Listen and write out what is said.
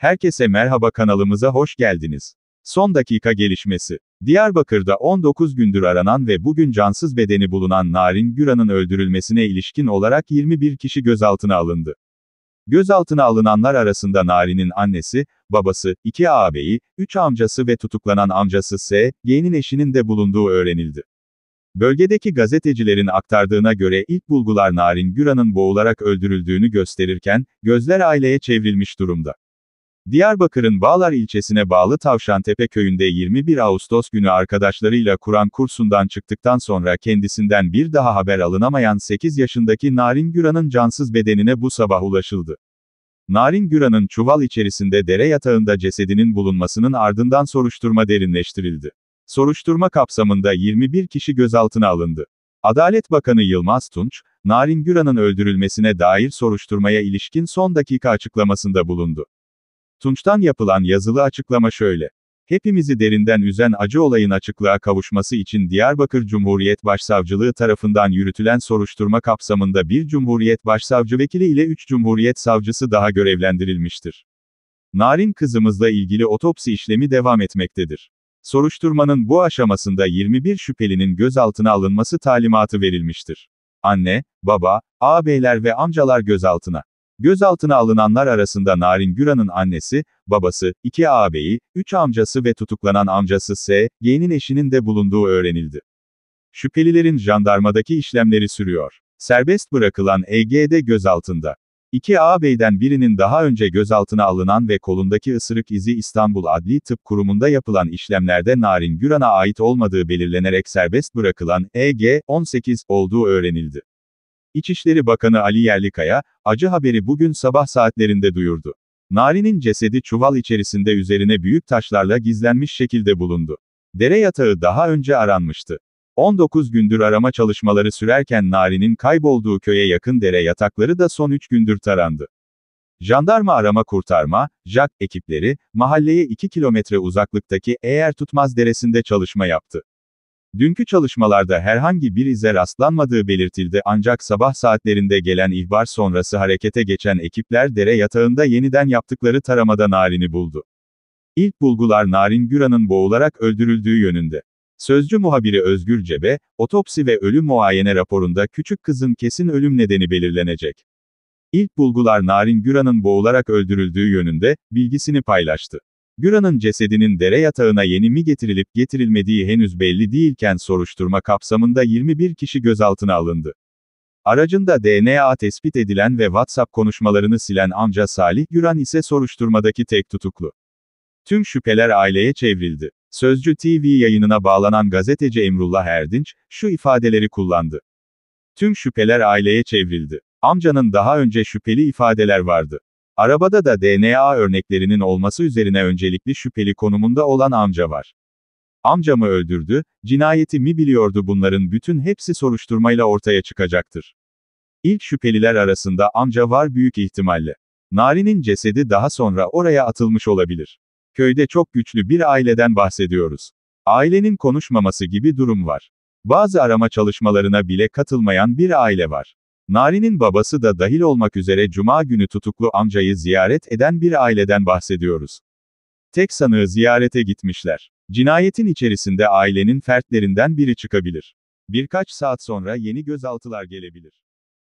Herkese merhaba kanalımıza hoş geldiniz. Son dakika gelişmesi. Diyarbakır'da 19 gündür aranan ve bugün cansız bedeni bulunan Narin Güran'ın öldürülmesine ilişkin olarak 21 kişi gözaltına alındı. Gözaltına alınanlar arasında Narin'in annesi, babası, iki ağabeyi, üç amcası ve tutuklanan amcası S. yeğenin eşinin de bulunduğu öğrenildi. Bölgedeki gazetecilerin aktardığına göre ilk bulgular Narin Güran'ın boğularak öldürüldüğünü gösterirken, gözler aileye çevrilmiş durumda. Diyarbakır'ın Bağlar ilçesine bağlı Tavşantepe köyünde 21 Ağustos günü arkadaşlarıyla Kur'an kursundan çıktıktan sonra kendisinden bir daha haber alınamayan 8 yaşındaki Narin Güran'ın cansız bedenine bu sabah ulaşıldı. Narin Güran'ın çuval içerisinde dere yatağında cesedinin bulunmasının ardından soruşturma derinleştirildi. Soruşturma kapsamında 21 kişi gözaltına alındı. Adalet Bakanı Yılmaz Tunç, Narin Güran'ın öldürülmesine dair soruşturmaya ilişkin son dakika açıklamasında bulundu. Tunç'tan yapılan yazılı açıklama şöyle. Hepimizi derinden üzen acı olayın açıklığa kavuşması için Diyarbakır Cumhuriyet Başsavcılığı tarafından yürütülen soruşturma kapsamında bir Cumhuriyet Başsavcı Vekili ile üç Cumhuriyet Savcısı daha görevlendirilmiştir. Narin kızımızla ilgili otopsi işlemi devam etmektedir. Soruşturmanın bu aşamasında 21 şüphelinin gözaltına alınması talimatı verilmiştir. Anne, baba, ağabeyler ve amcalar gözaltına. Gözaltına alınanlar arasında Narin Güran'ın annesi, babası, iki ağabeyi, üç amcası ve tutuklanan amcası S. G'nin eşinin de bulunduğu öğrenildi. Şüphelilerin jandarmadaki işlemleri sürüyor. Serbest bırakılan de gözaltında. İki ağabeyden birinin daha önce gözaltına alınan ve kolundaki ısırık izi İstanbul Adli Tıp Kurumu'nda yapılan işlemlerde Narin Güran'a ait olmadığı belirlenerek serbest bırakılan EG, 18, olduğu öğrenildi. İçişleri Bakanı Ali Yerlikaya, acı haberi bugün sabah saatlerinde duyurdu. Nari'nin cesedi çuval içerisinde üzerine büyük taşlarla gizlenmiş şekilde bulundu. Dere yatağı daha önce aranmıştı. 19 gündür arama çalışmaları sürerken Nari'nin kaybolduğu köye yakın dere yatakları da son 3 gündür tarandı. Jandarma arama kurtarma, JAK ekipleri, mahalleye 2 kilometre uzaklıktaki Eğer Tutmaz Deresi'nde çalışma yaptı. Dünkü çalışmalarda herhangi bir ize rastlanmadığı belirtildi ancak sabah saatlerinde gelen ihbar sonrası harekete geçen ekipler dere yatağında yeniden yaptıkları taramada Narin'i buldu. İlk bulgular Narin Güran'ın boğularak öldürüldüğü yönünde. Sözcü muhabiri Özgür Cebe, otopsi ve ölüm muayene raporunda küçük kızın kesin ölüm nedeni belirlenecek. İlk bulgular Narin Güran'ın boğularak öldürüldüğü yönünde bilgisini paylaştı. Güra'nın cesedinin dere yatağına yeni mi getirilip getirilmediği henüz belli değilken soruşturma kapsamında 21 kişi gözaltına alındı. Aracında DNA tespit edilen ve WhatsApp konuşmalarını silen amca Salih Güran ise soruşturmadaki tek tutuklu. Tüm şüpheler aileye çevrildi. Sözcü TV yayınına bağlanan gazeteci Emrullah Erdinç, şu ifadeleri kullandı. Tüm şüpheler aileye çevrildi. Amcanın daha önce şüpheli ifadeler vardı. Arabada da DNA örneklerinin olması üzerine öncelikli şüpheli konumunda olan amca var. Amcamı öldürdü, cinayeti mi biliyordu bunların bütün hepsi soruşturmayla ortaya çıkacaktır. İlk şüpheliler arasında amca var büyük ihtimalle. Nari'nin cesedi daha sonra oraya atılmış olabilir. Köyde çok güçlü bir aileden bahsediyoruz. Ailenin konuşmaması gibi durum var. Bazı arama çalışmalarına bile katılmayan bir aile var. Nari'nin babası da dahil olmak üzere cuma günü tutuklu amcayı ziyaret eden bir aileden bahsediyoruz. Tek sanığı ziyarete gitmişler. Cinayetin içerisinde ailenin fertlerinden biri çıkabilir. Birkaç saat sonra yeni gözaltılar gelebilir.